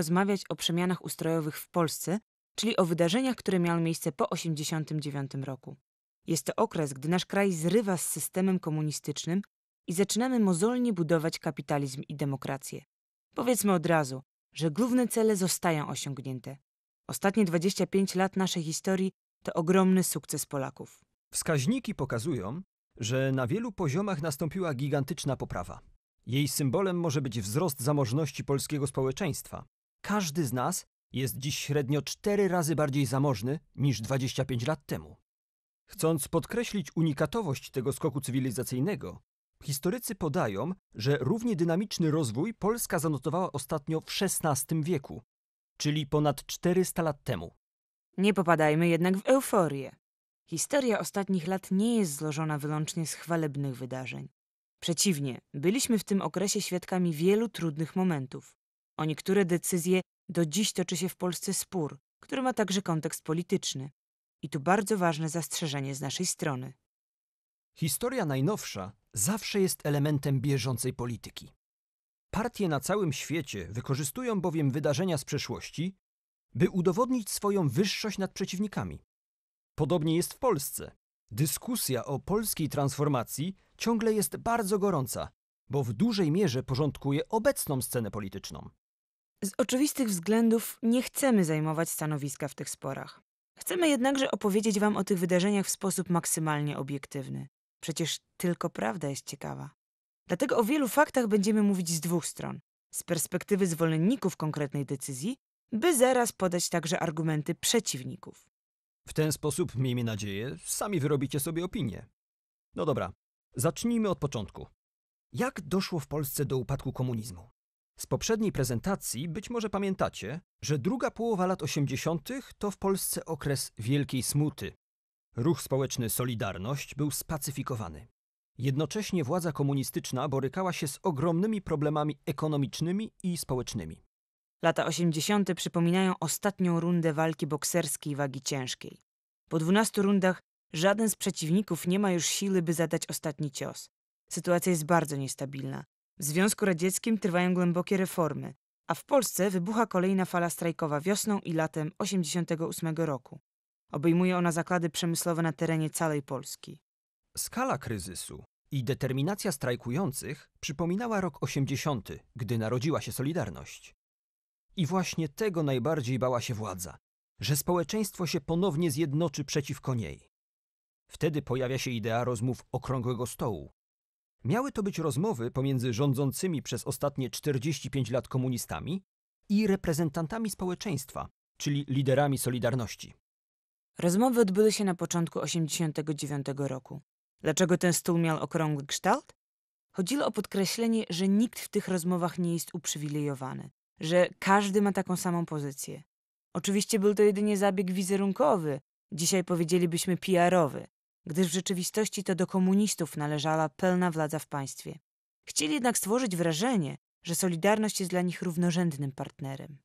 rozmawiać o przemianach ustrojowych w Polsce, czyli o wydarzeniach, które miały miejsce po 1989 roku. Jest to okres, gdy nasz kraj zrywa z systemem komunistycznym i zaczynamy mozolnie budować kapitalizm i demokrację. Powiedzmy od razu, że główne cele zostają osiągnięte. Ostatnie 25 lat naszej historii to ogromny sukces Polaków. Wskaźniki pokazują, że na wielu poziomach nastąpiła gigantyczna poprawa. Jej symbolem może być wzrost zamożności polskiego społeczeństwa, każdy z nas jest dziś średnio cztery razy bardziej zamożny niż 25 lat temu. Chcąc podkreślić unikatowość tego skoku cywilizacyjnego, historycy podają, że równie dynamiczny rozwój Polska zanotowała ostatnio w XVI wieku, czyli ponad 400 lat temu. Nie popadajmy jednak w euforię. Historia ostatnich lat nie jest złożona wyłącznie z chwalebnych wydarzeń. Przeciwnie, byliśmy w tym okresie świadkami wielu trudnych momentów. O niektóre decyzje do dziś toczy się w Polsce spór, który ma także kontekst polityczny. I tu bardzo ważne zastrzeżenie z naszej strony. Historia najnowsza zawsze jest elementem bieżącej polityki. Partie na całym świecie wykorzystują bowiem wydarzenia z przeszłości, by udowodnić swoją wyższość nad przeciwnikami. Podobnie jest w Polsce. Dyskusja o polskiej transformacji ciągle jest bardzo gorąca, bo w dużej mierze porządkuje obecną scenę polityczną. Z oczywistych względów nie chcemy zajmować stanowiska w tych sporach. Chcemy jednakże opowiedzieć Wam o tych wydarzeniach w sposób maksymalnie obiektywny. Przecież tylko prawda jest ciekawa. Dlatego o wielu faktach będziemy mówić z dwóch stron: z perspektywy zwolenników konkretnej decyzji, by zaraz podać także argumenty przeciwników. W ten sposób, miejmy nadzieję, sami wyrobicie sobie opinię. No dobra, zacznijmy od początku. Jak doszło w Polsce do upadku komunizmu? Z poprzedniej prezentacji być może pamiętacie, że druga połowa lat 80. to w Polsce okres wielkiej smuty. Ruch społeczny Solidarność był spacyfikowany. Jednocześnie władza komunistyczna borykała się z ogromnymi problemami ekonomicznymi i społecznymi. Lata 80. przypominają ostatnią rundę walki bokserskiej wagi ciężkiej. Po 12 rundach żaden z przeciwników nie ma już siły, by zadać ostatni cios. Sytuacja jest bardzo niestabilna. W Związku Radzieckim trwają głębokie reformy, a w Polsce wybucha kolejna fala strajkowa wiosną i latem 1988 roku. Obejmuje ona zakłady przemysłowe na terenie całej Polski. Skala kryzysu i determinacja strajkujących przypominała rok 80., gdy narodziła się Solidarność. I właśnie tego najbardziej bała się władza, że społeczeństwo się ponownie zjednoczy przeciwko niej. Wtedy pojawia się idea rozmów okrągłego stołu, Miały to być rozmowy pomiędzy rządzącymi przez ostatnie 45 lat komunistami i reprezentantami społeczeństwa, czyli liderami Solidarności. Rozmowy odbyły się na początku 1989 roku. Dlaczego ten stół miał okrągły kształt? Chodziło o podkreślenie, że nikt w tych rozmowach nie jest uprzywilejowany, że każdy ma taką samą pozycję. Oczywiście był to jedynie zabieg wizerunkowy, dzisiaj powiedzielibyśmy PR-owy, gdyż w rzeczywistości to do komunistów należała pełna władza w państwie. Chcieli jednak stworzyć wrażenie, że Solidarność jest dla nich równorzędnym partnerem.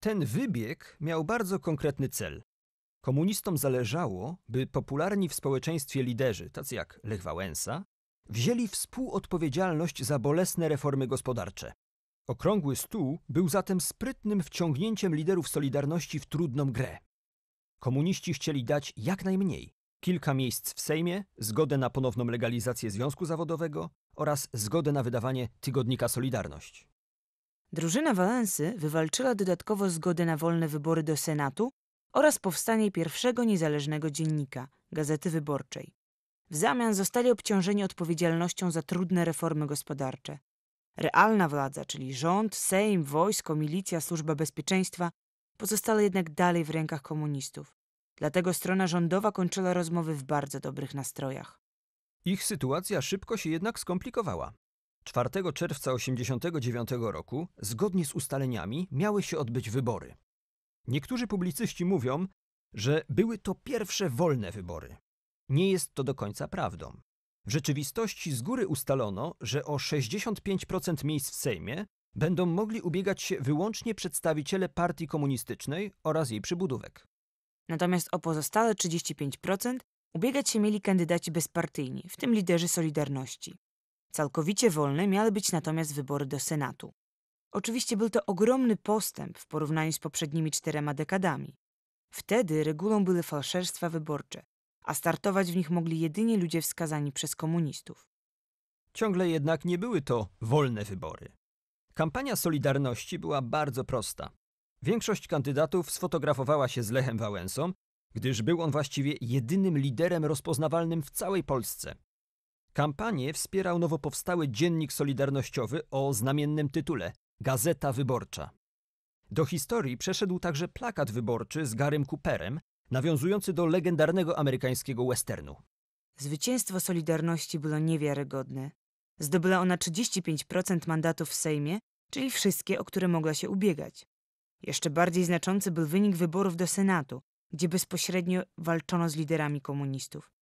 Ten wybieg miał bardzo konkretny cel. Komunistom zależało, by popularni w społeczeństwie liderzy, tacy jak Lech Wałęsa, wzięli współodpowiedzialność za bolesne reformy gospodarcze. Okrągły stół był zatem sprytnym wciągnięciem liderów Solidarności w trudną grę. Komuniści chcieli dać jak najmniej, kilka miejsc w Sejmie, zgodę na ponowną legalizację związku zawodowego oraz zgodę na wydawanie tygodnika Solidarność. Drużyna Walensy wywalczyła dodatkowo zgodę na wolne wybory do Senatu oraz powstanie pierwszego niezależnego dziennika Gazety Wyborczej. W zamian zostali obciążeni odpowiedzialnością za trudne reformy gospodarcze. Realna władza, czyli rząd, Sejm, wojsko, milicja, służba bezpieczeństwa, pozostała jednak dalej w rękach komunistów. Dlatego strona rządowa kończyła rozmowy w bardzo dobrych nastrojach. Ich sytuacja szybko się jednak skomplikowała. 4 czerwca 1989 roku, zgodnie z ustaleniami, miały się odbyć wybory. Niektórzy publicyści mówią, że były to pierwsze wolne wybory. Nie jest to do końca prawdą. W rzeczywistości z góry ustalono, że o 65% miejsc w Sejmie będą mogli ubiegać się wyłącznie przedstawiciele partii komunistycznej oraz jej przybudówek. Natomiast o pozostałe 35% ubiegać się mieli kandydaci bezpartyjni, w tym liderzy Solidarności. Całkowicie wolne miały być natomiast wybory do Senatu. Oczywiście był to ogromny postęp w porównaniu z poprzednimi czterema dekadami. Wtedy regułą były fałszerstwa wyborcze, a startować w nich mogli jedynie ludzie wskazani przez komunistów. Ciągle jednak nie były to wolne wybory. Kampania Solidarności była bardzo prosta. Większość kandydatów sfotografowała się z Lechem Wałęsą, gdyż był on właściwie jedynym liderem rozpoznawalnym w całej Polsce. Kampanię wspierał nowo powstały dziennik solidarnościowy o znamiennym tytule Gazeta Wyborcza. Do historii przeszedł także plakat wyborczy z Garym Cooperem, nawiązujący do legendarnego amerykańskiego westernu. Zwycięstwo Solidarności było niewiarygodne. Zdobyła ona 35% mandatów w Sejmie, czyli wszystkie, o które mogła się ubiegać. Jeszcze bardziej znaczący był wynik wyborów do Senatu, gdzie bezpośrednio walczono z liderami komunistów.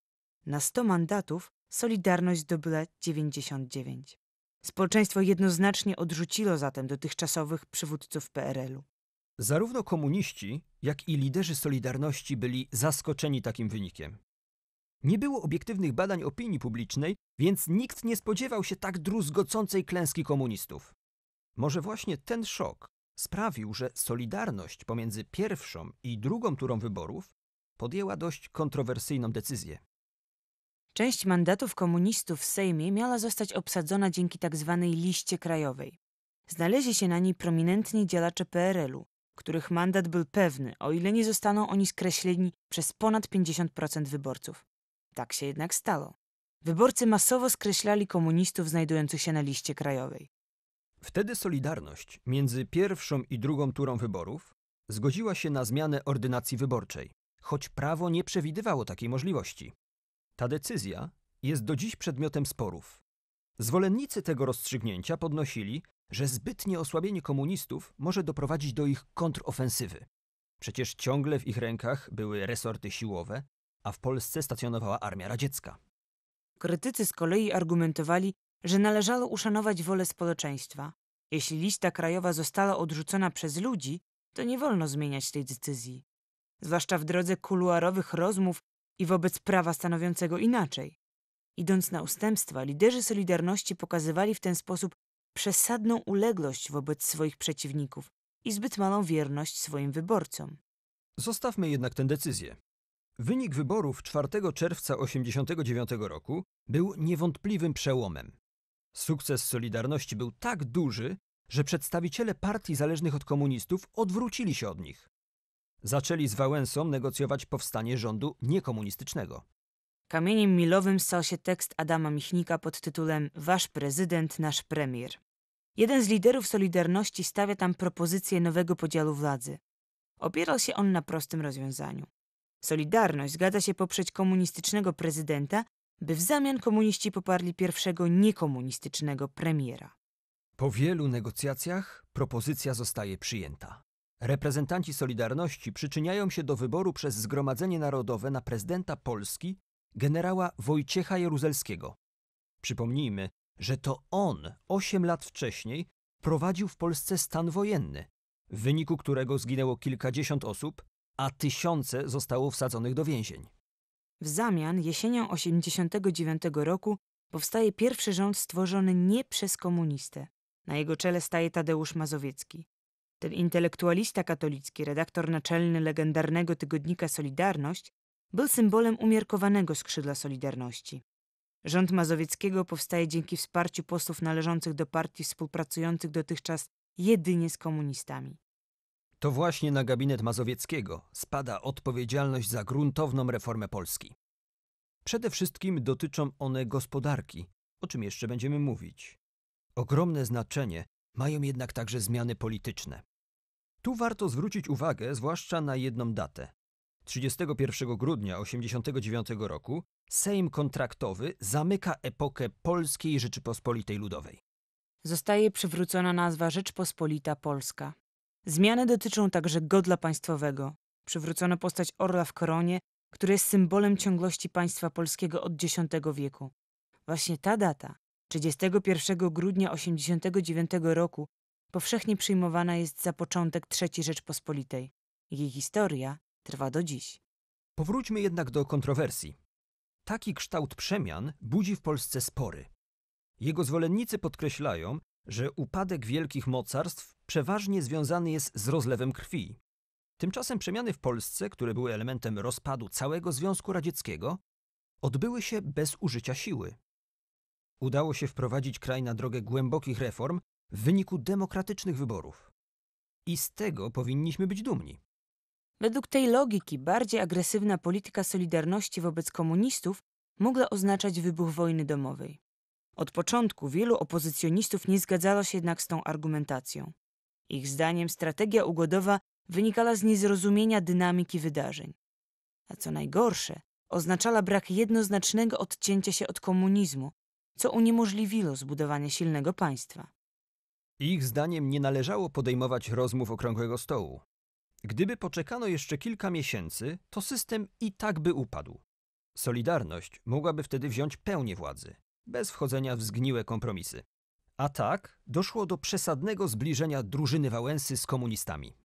Na 100 mandatów Solidarność zdobyła 99. Społeczeństwo jednoznacznie odrzuciło zatem dotychczasowych przywódców PRL-u. Zarówno komuniści, jak i liderzy Solidarności byli zaskoczeni takim wynikiem. Nie było obiektywnych badań opinii publicznej, więc nikt nie spodziewał się tak druzgocącej klęski komunistów. Może właśnie ten szok sprawił, że solidarność pomiędzy pierwszą i drugą turą wyborów podjęła dość kontrowersyjną decyzję. Część mandatów komunistów w Sejmie miała zostać obsadzona dzięki tzw. Tak liście krajowej. Znaleźli się na niej prominentni działacze PRL-u, których mandat był pewny, o ile nie zostaną oni skreśleni przez ponad 50% wyborców. Tak się jednak stało. Wyborcy masowo skreślali komunistów znajdujących się na liście krajowej. Wtedy Solidarność między pierwszą i drugą turą wyborów zgodziła się na zmianę ordynacji wyborczej, choć prawo nie przewidywało takiej możliwości. Ta decyzja jest do dziś przedmiotem sporów. Zwolennicy tego rozstrzygnięcia podnosili, że zbytnie osłabienie komunistów może doprowadzić do ich kontrofensywy. Przecież ciągle w ich rękach były resorty siłowe, a w Polsce stacjonowała armia radziecka. Krytycy z kolei argumentowali, że należało uszanować wolę społeczeństwa. Jeśli lista krajowa została odrzucona przez ludzi, to nie wolno zmieniać tej decyzji, zwłaszcza w drodze kuluarowych rozmów i wobec prawa stanowiącego inaczej. Idąc na ustępstwa, liderzy Solidarności pokazywali w ten sposób przesadną uległość wobec swoich przeciwników i zbyt małą wierność swoim wyborcom. Zostawmy jednak tę decyzję. Wynik wyborów 4 czerwca 1989 roku był niewątpliwym przełomem. Sukces Solidarności był tak duży, że przedstawiciele partii zależnych od komunistów odwrócili się od nich. Zaczęli z Wałęsą negocjować powstanie rządu niekomunistycznego. Kamieniem milowym stał się tekst Adama Michnika pod tytułem Wasz prezydent, nasz premier. Jeden z liderów Solidarności stawia tam propozycję nowego podziału władzy. Opierał się on na prostym rozwiązaniu. Solidarność zgadza się poprzeć komunistycznego prezydenta by w zamian komuniści poparli pierwszego niekomunistycznego premiera. Po wielu negocjacjach propozycja zostaje przyjęta. Reprezentanci Solidarności przyczyniają się do wyboru przez Zgromadzenie Narodowe na prezydenta Polski generała Wojciecha Jaruzelskiego. Przypomnijmy, że to on osiem lat wcześniej prowadził w Polsce stan wojenny, w wyniku którego zginęło kilkadziesiąt osób, a tysiące zostało wsadzonych do więzień. W zamian jesienią 89 roku powstaje pierwszy rząd stworzony nie przez komunistę. Na jego czele staje Tadeusz Mazowiecki. Ten intelektualista katolicki, redaktor naczelny legendarnego tygodnika Solidarność, był symbolem umiarkowanego skrzydła Solidarności. Rząd Mazowieckiego powstaje dzięki wsparciu posłów należących do partii współpracujących dotychczas jedynie z komunistami. To właśnie na gabinet Mazowieckiego spada odpowiedzialność za gruntowną reformę Polski. Przede wszystkim dotyczą one gospodarki, o czym jeszcze będziemy mówić. Ogromne znaczenie mają jednak także zmiany polityczne. Tu warto zwrócić uwagę zwłaszcza na jedną datę. 31 grudnia 1989 roku Sejm kontraktowy zamyka epokę Polskiej Rzeczypospolitej Ludowej. Zostaje przywrócona nazwa Rzeczpospolita Polska. Zmiany dotyczą także godla państwowego. Przywrócono postać orla w koronie, który jest symbolem ciągłości państwa polskiego od X wieku. Właśnie ta data, 31 grudnia 89 roku, powszechnie przyjmowana jest za początek III Rzeczpospolitej. Jej historia trwa do dziś. Powróćmy jednak do kontrowersji. Taki kształt przemian budzi w Polsce spory. Jego zwolennicy podkreślają, że upadek wielkich mocarstw przeważnie związany jest z rozlewem krwi. Tymczasem przemiany w Polsce, które były elementem rozpadu całego Związku Radzieckiego, odbyły się bez użycia siły. Udało się wprowadzić kraj na drogę głębokich reform w wyniku demokratycznych wyborów. I z tego powinniśmy być dumni. Według tej logiki bardziej agresywna polityka solidarności wobec komunistów mogła oznaczać wybuch wojny domowej. Od początku wielu opozycjonistów nie zgadzało się jednak z tą argumentacją. Ich zdaniem strategia ugodowa wynikała z niezrozumienia dynamiki wydarzeń. A co najgorsze, oznaczała brak jednoznacznego odcięcia się od komunizmu, co uniemożliwiło zbudowanie silnego państwa. Ich zdaniem nie należało podejmować rozmów okrągłego stołu. Gdyby poczekano jeszcze kilka miesięcy, to system i tak by upadł. Solidarność mogłaby wtedy wziąć pełnię władzy bez wchodzenia w zgniłe kompromisy. A tak doszło do przesadnego zbliżenia drużyny Wałęsy z komunistami.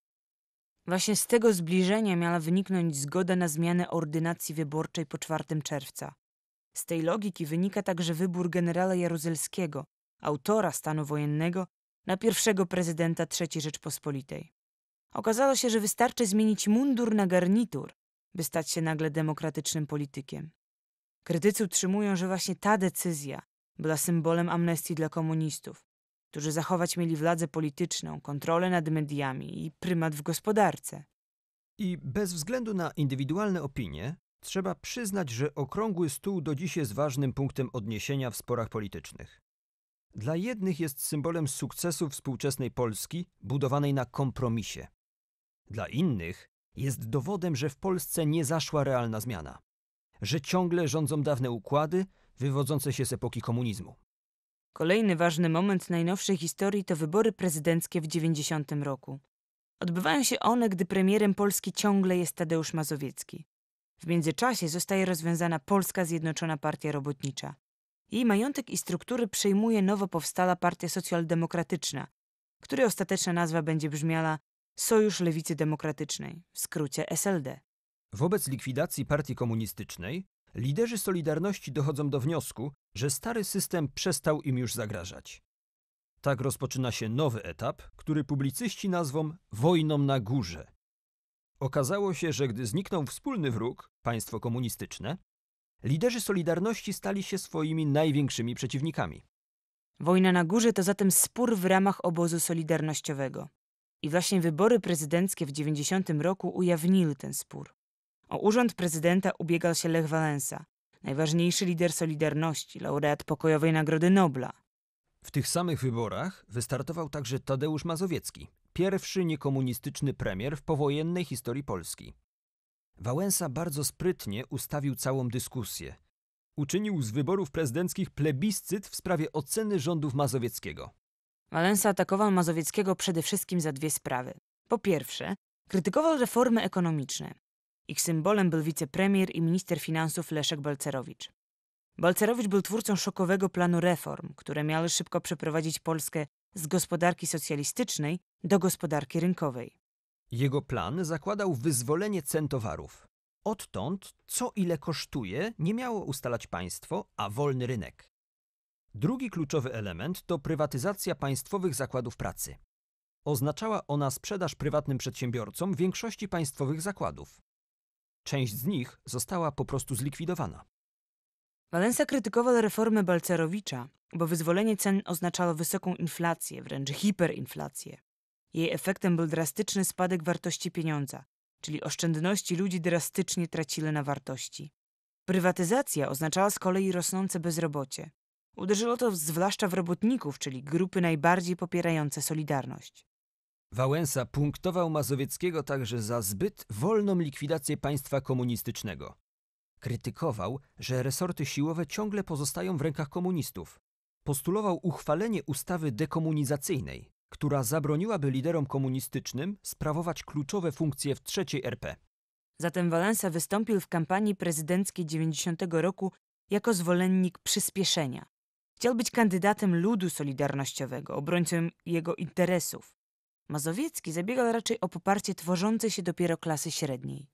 Właśnie z tego zbliżenia miała wyniknąć zgoda na zmianę ordynacji wyborczej po 4 czerwca. Z tej logiki wynika także wybór generała Jaruzelskiego, autora stanu wojennego, na pierwszego prezydenta III Rzeczpospolitej. Okazało się, że wystarczy zmienić mundur na garnitur, by stać się nagle demokratycznym politykiem. Krytycy utrzymują, że właśnie ta decyzja była symbolem amnestii dla komunistów, którzy zachować mieli władzę polityczną, kontrolę nad mediami i prymat w gospodarce. I bez względu na indywidualne opinie, trzeba przyznać, że okrągły stół do dziś jest ważnym punktem odniesienia w sporach politycznych. Dla jednych jest symbolem sukcesu współczesnej Polski budowanej na kompromisie. Dla innych jest dowodem, że w Polsce nie zaszła realna zmiana że ciągle rządzą dawne układy wywodzące się z epoki komunizmu. Kolejny ważny moment najnowszej historii to wybory prezydenckie w 90 roku. Odbywają się one, gdy premierem Polski ciągle jest Tadeusz Mazowiecki. W międzyczasie zostaje rozwiązana Polska Zjednoczona Partia Robotnicza. Jej majątek i struktury przejmuje nowo powstała Partia Socjaldemokratyczna, której ostateczna nazwa będzie brzmiała Sojusz Lewicy Demokratycznej, w skrócie SLD. Wobec likwidacji partii komunistycznej liderzy Solidarności dochodzą do wniosku, że stary system przestał im już zagrażać. Tak rozpoczyna się nowy etap, który publicyści nazwą wojną na górze. Okazało się, że gdy zniknął wspólny wróg, państwo komunistyczne, liderzy Solidarności stali się swoimi największymi przeciwnikami. Wojna na górze to zatem spór w ramach obozu solidarnościowego. I właśnie wybory prezydenckie w 90 roku ujawniły ten spór. O urząd prezydenta ubiegał się Lech Wałęsa, najważniejszy lider Solidarności, laureat pokojowej Nagrody Nobla. W tych samych wyborach wystartował także Tadeusz Mazowiecki, pierwszy niekomunistyczny premier w powojennej historii Polski. Wałęsa bardzo sprytnie ustawił całą dyskusję. Uczynił z wyborów prezydenckich plebiscyt w sprawie oceny rządów Mazowieckiego. Wałęsa atakował Mazowieckiego przede wszystkim za dwie sprawy. Po pierwsze, krytykował reformy ekonomiczne, ich symbolem był wicepremier i minister finansów Leszek Balcerowicz. Balcerowicz był twórcą szokowego planu reform, które miały szybko przeprowadzić Polskę z gospodarki socjalistycznej do gospodarki rynkowej. Jego plan zakładał wyzwolenie cen towarów. Odtąd, co ile kosztuje, nie miało ustalać państwo, a wolny rynek. Drugi kluczowy element to prywatyzacja państwowych zakładów pracy. Oznaczała ona sprzedaż prywatnym przedsiębiorcom większości państwowych zakładów. Część z nich została po prostu zlikwidowana. Walensa krytykował reformy Balcerowicza, bo wyzwolenie cen oznaczało wysoką inflację, wręcz hiperinflację. Jej efektem był drastyczny spadek wartości pieniądza, czyli oszczędności ludzi drastycznie tracili na wartości. Prywatyzacja oznaczała z kolei rosnące bezrobocie. Uderzyło to zwłaszcza w robotników, czyli grupy najbardziej popierające Solidarność. Wałęsa punktował Mazowieckiego także za zbyt wolną likwidację państwa komunistycznego. Krytykował, że resorty siłowe ciągle pozostają w rękach komunistów. Postulował uchwalenie ustawy dekomunizacyjnej, która zabroniłaby liderom komunistycznym sprawować kluczowe funkcje w III RP. Zatem Wałęsa wystąpił w kampanii prezydenckiej 90 roku jako zwolennik przyspieszenia. Chciał być kandydatem ludu solidarnościowego, obrońcą jego interesów. Mazowiecki zabiegał raczej o poparcie tworzącej się dopiero klasy średniej.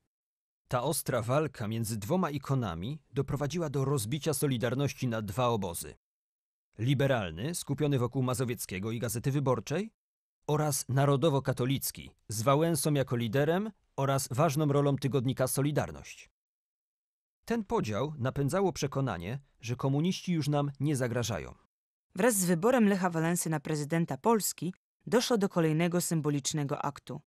Ta ostra walka między dwoma ikonami doprowadziła do rozbicia Solidarności na dwa obozy. Liberalny, skupiony wokół Mazowieckiego i Gazety Wyborczej, oraz narodowo-katolicki, z Wałęsą jako liderem oraz ważną rolą tygodnika Solidarność. Ten podział napędzało przekonanie, że komuniści już nam nie zagrażają. Wraz z wyborem Lecha Walensy na prezydenta Polski doszło do kolejnego symbolicznego aktu.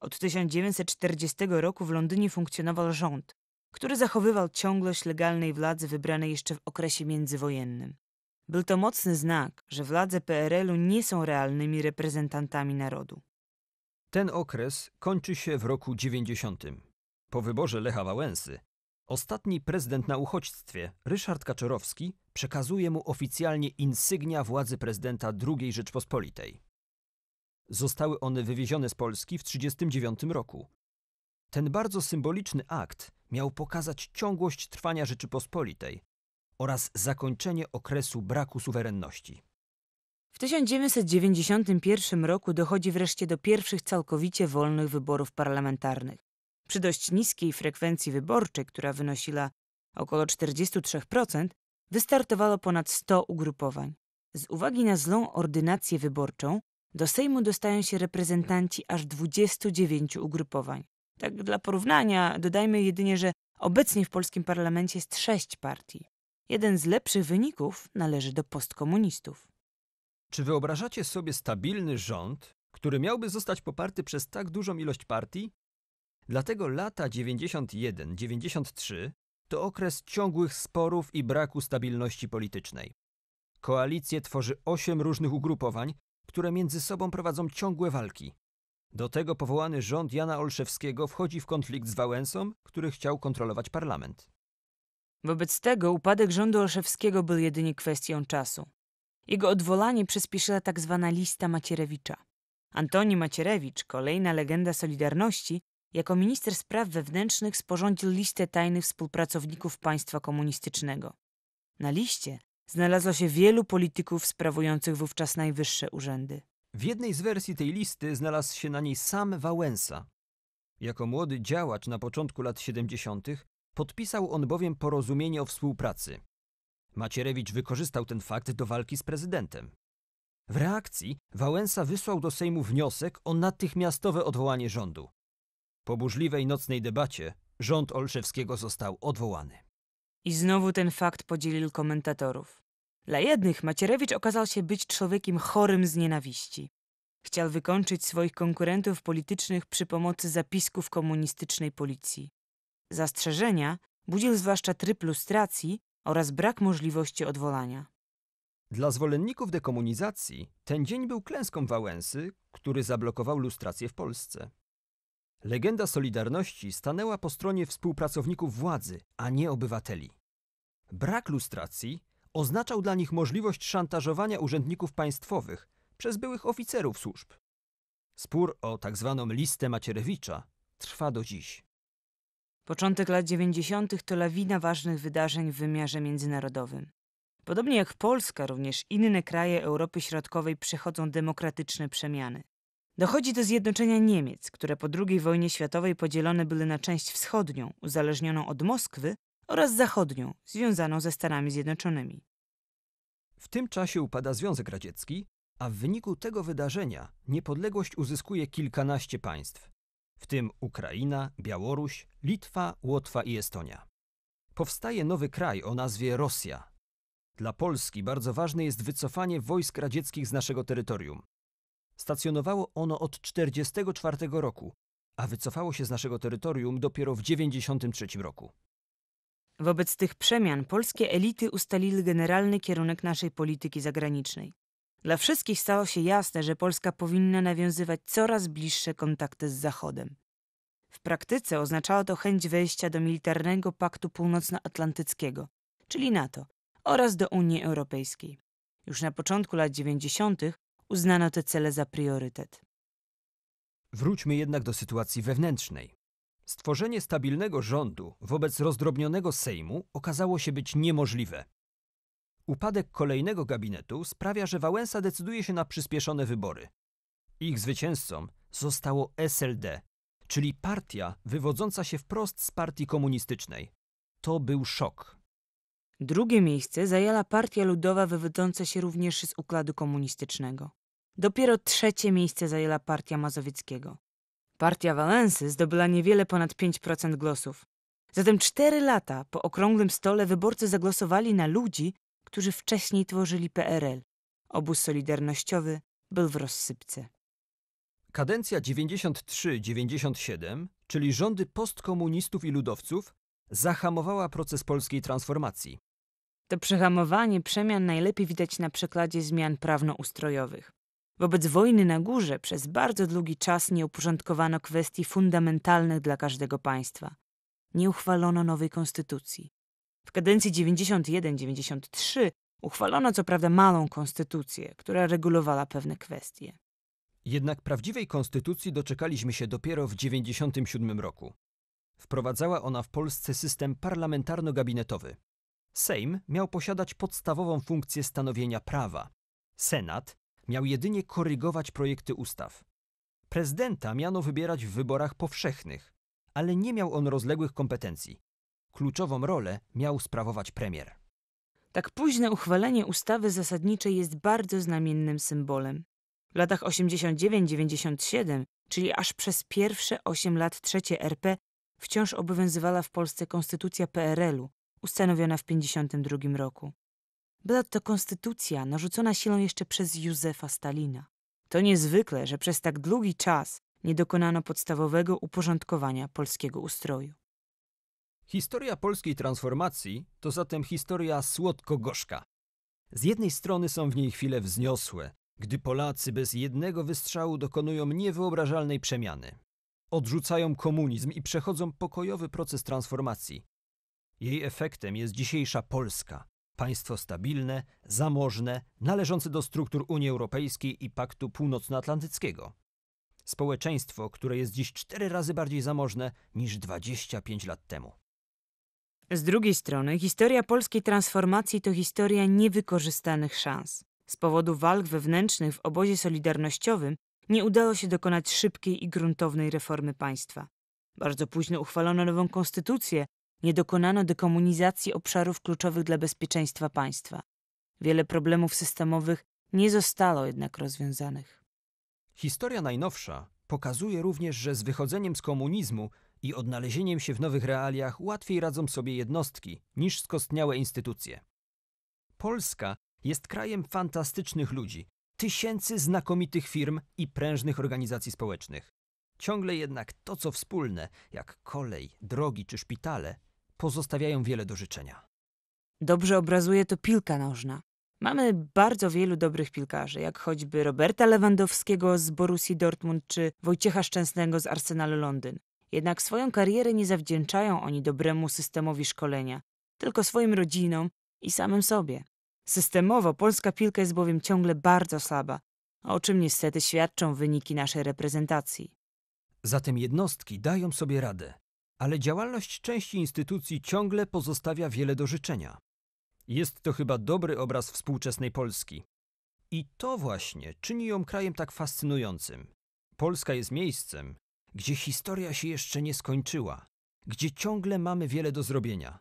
Od 1940 roku w Londynie funkcjonował rząd, który zachowywał ciągłość legalnej władzy wybranej jeszcze w okresie międzywojennym. Był to mocny znak, że władze PRL-u nie są realnymi reprezentantami narodu. Ten okres kończy się w roku 90. Po wyborze Lecha Wałęsy, ostatni prezydent na uchodźstwie, Ryszard Kaczorowski, przekazuje mu oficjalnie insygnia władzy prezydenta II Rzeczpospolitej. Zostały one wywiezione z Polski w 1939 roku. Ten bardzo symboliczny akt miał pokazać ciągłość trwania Rzeczypospolitej oraz zakończenie okresu braku suwerenności. W 1991 roku dochodzi wreszcie do pierwszych całkowicie wolnych wyborów parlamentarnych. Przy dość niskiej frekwencji wyborczej, która wynosiła około 43%, wystartowało ponad 100 ugrupowań. Z uwagi na złą ordynację wyborczą, do Sejmu dostają się reprezentanci aż 29 ugrupowań. Tak dla porównania dodajmy jedynie, że obecnie w polskim parlamencie jest sześć partii. Jeden z lepszych wyników należy do postkomunistów. Czy wyobrażacie sobie stabilny rząd, który miałby zostać poparty przez tak dużą ilość partii? Dlatego lata 91-93 to okres ciągłych sporów i braku stabilności politycznej. Koalicję tworzy osiem różnych ugrupowań, które między sobą prowadzą ciągłe walki. Do tego powołany rząd Jana Olszewskiego wchodzi w konflikt z Wałęsą, który chciał kontrolować parlament. Wobec tego upadek rządu Olszewskiego był jedynie kwestią czasu. Jego odwołanie przyspieszyła tzw. Tak lista Macierewicza. Antoni Macierewicz, kolejna legenda Solidarności, jako minister spraw wewnętrznych sporządził listę tajnych współpracowników państwa komunistycznego. Na liście znalazło się wielu polityków sprawujących wówczas najwyższe urzędy. W jednej z wersji tej listy znalazł się na niej sam Wałęsa. Jako młody działacz na początku lat 70. podpisał on bowiem porozumienie o współpracy. Macierewicz wykorzystał ten fakt do walki z prezydentem. W reakcji Wałęsa wysłał do Sejmu wniosek o natychmiastowe odwołanie rządu. Po burzliwej nocnej debacie rząd Olszewskiego został odwołany. I znowu ten fakt podzielił komentatorów. Dla jednych Macierewicz okazał się być człowiekiem chorym z nienawiści. Chciał wykończyć swoich konkurentów politycznych przy pomocy zapisków komunistycznej policji. Zastrzeżenia budził zwłaszcza tryb lustracji oraz brak możliwości odwołania. Dla zwolenników dekomunizacji ten dzień był klęską Wałęsy, który zablokował lustrację w Polsce. Legenda Solidarności stanęła po stronie współpracowników władzy, a nie obywateli. Brak lustracji oznaczał dla nich możliwość szantażowania urzędników państwowych przez byłych oficerów służb. Spór o tak zwaną listę Macierewicza trwa do dziś. Początek lat 90. to lawina ważnych wydarzeń w wymiarze międzynarodowym. Podobnie jak Polska, również inne kraje Europy Środkowej przechodzą demokratyczne przemiany. Dochodzi do zjednoczenia Niemiec, które po II wojnie światowej podzielone były na część wschodnią, uzależnioną od Moskwy, oraz zachodnią, związaną ze Stanami Zjednoczonymi. W tym czasie upada Związek Radziecki, a w wyniku tego wydarzenia niepodległość uzyskuje kilkanaście państw, w tym Ukraina, Białoruś, Litwa, Łotwa i Estonia. Powstaje nowy kraj o nazwie Rosja. Dla Polski bardzo ważne jest wycofanie wojsk radzieckich z naszego terytorium. Stacjonowało ono od 1944 roku, a wycofało się z naszego terytorium dopiero w 1993 roku. Wobec tych przemian polskie elity ustalili generalny kierunek naszej polityki zagranicznej. Dla wszystkich stało się jasne, że Polska powinna nawiązywać coraz bliższe kontakty z Zachodem. W praktyce oznaczało to chęć wejścia do Militarnego Paktu Północnoatlantyckiego, czyli NATO, oraz do Unii Europejskiej. Już na początku lat 90. uznano te cele za priorytet. Wróćmy jednak do sytuacji wewnętrznej. Stworzenie stabilnego rządu wobec rozdrobnionego Sejmu okazało się być niemożliwe. Upadek kolejnego gabinetu sprawia, że Wałęsa decyduje się na przyspieszone wybory. Ich zwycięzcą zostało SLD, czyli partia wywodząca się wprost z partii komunistycznej. To był szok. Drugie miejsce zajęła partia ludowa wywodząca się również z układu komunistycznego. Dopiero trzecie miejsce zajęła partia Mazowieckiego. Partia Walensy zdobyła niewiele ponad 5% głosów. Zatem cztery lata po okrągłym stole wyborcy zagłosowali na ludzi, którzy wcześniej tworzyli PRL. Obóz solidarnościowy był w rozsypce. Kadencja 93-97, czyli rządy postkomunistów i ludowców, zahamowała proces polskiej transformacji. To przehamowanie przemian najlepiej widać na przykładzie zmian prawnoustrojowych. Wobec wojny na górze przez bardzo długi czas nie uporządkowano kwestii fundamentalnych dla każdego państwa. Nie uchwalono nowej konstytucji. W kadencji 91-93 uchwalono co prawda małą konstytucję, która regulowała pewne kwestie. Jednak prawdziwej konstytucji doczekaliśmy się dopiero w 97 roku. Wprowadzała ona w Polsce system parlamentarno-gabinetowy. Sejm miał posiadać podstawową funkcję stanowienia prawa. Senat Miał jedynie korygować projekty ustaw. Prezydenta miano wybierać w wyborach powszechnych, ale nie miał on rozległych kompetencji. Kluczową rolę miał sprawować premier. Tak późne uchwalenie ustawy zasadniczej jest bardzo znamiennym symbolem. W latach 89-97, czyli aż przez pierwsze 8 lat trzecie RP, wciąż obowiązywała w Polsce konstytucja PRL-u, ustanowiona w 1952 roku to konstytucja narzucona siłą jeszcze przez Józefa Stalina. To niezwykle, że przez tak długi czas nie dokonano podstawowego uporządkowania polskiego ustroju. Historia polskiej transformacji to zatem historia słodko-gorzka. Z jednej strony są w niej chwile wzniosłe, gdy Polacy bez jednego wystrzału dokonują niewyobrażalnej przemiany. Odrzucają komunizm i przechodzą pokojowy proces transformacji. Jej efektem jest dzisiejsza Polska, Państwo stabilne, zamożne, należące do struktur Unii Europejskiej i Paktu Północnoatlantyckiego. Społeczeństwo, które jest dziś cztery razy bardziej zamożne niż 25 lat temu. Z drugiej strony, historia polskiej transformacji to historia niewykorzystanych szans. Z powodu walk wewnętrznych w obozie solidarnościowym nie udało się dokonać szybkiej i gruntownej reformy państwa. Bardzo późno uchwalono nową konstytucję, nie dokonano dekomunizacji obszarów kluczowych dla bezpieczeństwa państwa. Wiele problemów systemowych nie zostało jednak rozwiązanych. Historia najnowsza pokazuje również, że z wychodzeniem z komunizmu i odnalezieniem się w nowych realiach łatwiej radzą sobie jednostki niż skostniałe instytucje. Polska jest krajem fantastycznych ludzi, tysięcy znakomitych firm i prężnych organizacji społecznych. Ciągle jednak to, co wspólne, jak kolej, drogi czy szpitale, pozostawiają wiele do życzenia. Dobrze obrazuje to piłka nożna. Mamy bardzo wielu dobrych piłkarzy, jak choćby Roberta Lewandowskiego z Borussii Dortmund czy Wojciecha Szczęsnego z Arsenalu Londyn. Jednak swoją karierę nie zawdzięczają oni dobremu systemowi szkolenia, tylko swoim rodzinom i samym sobie. Systemowo polska piłka jest bowiem ciągle bardzo słaba, o czym niestety świadczą wyniki naszej reprezentacji. Zatem jednostki dają sobie radę ale działalność części instytucji ciągle pozostawia wiele do życzenia. Jest to chyba dobry obraz współczesnej Polski. I to właśnie czyni ją krajem tak fascynującym. Polska jest miejscem, gdzie historia się jeszcze nie skończyła, gdzie ciągle mamy wiele do zrobienia.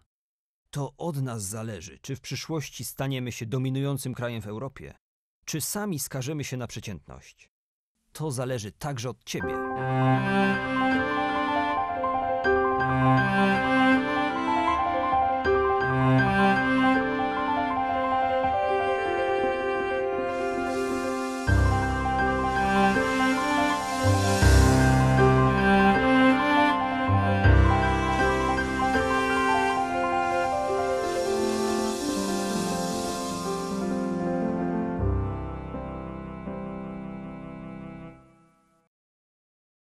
To od nas zależy, czy w przyszłości staniemy się dominującym krajem w Europie, czy sami skażemy się na przeciętność. To zależy także od Ciebie.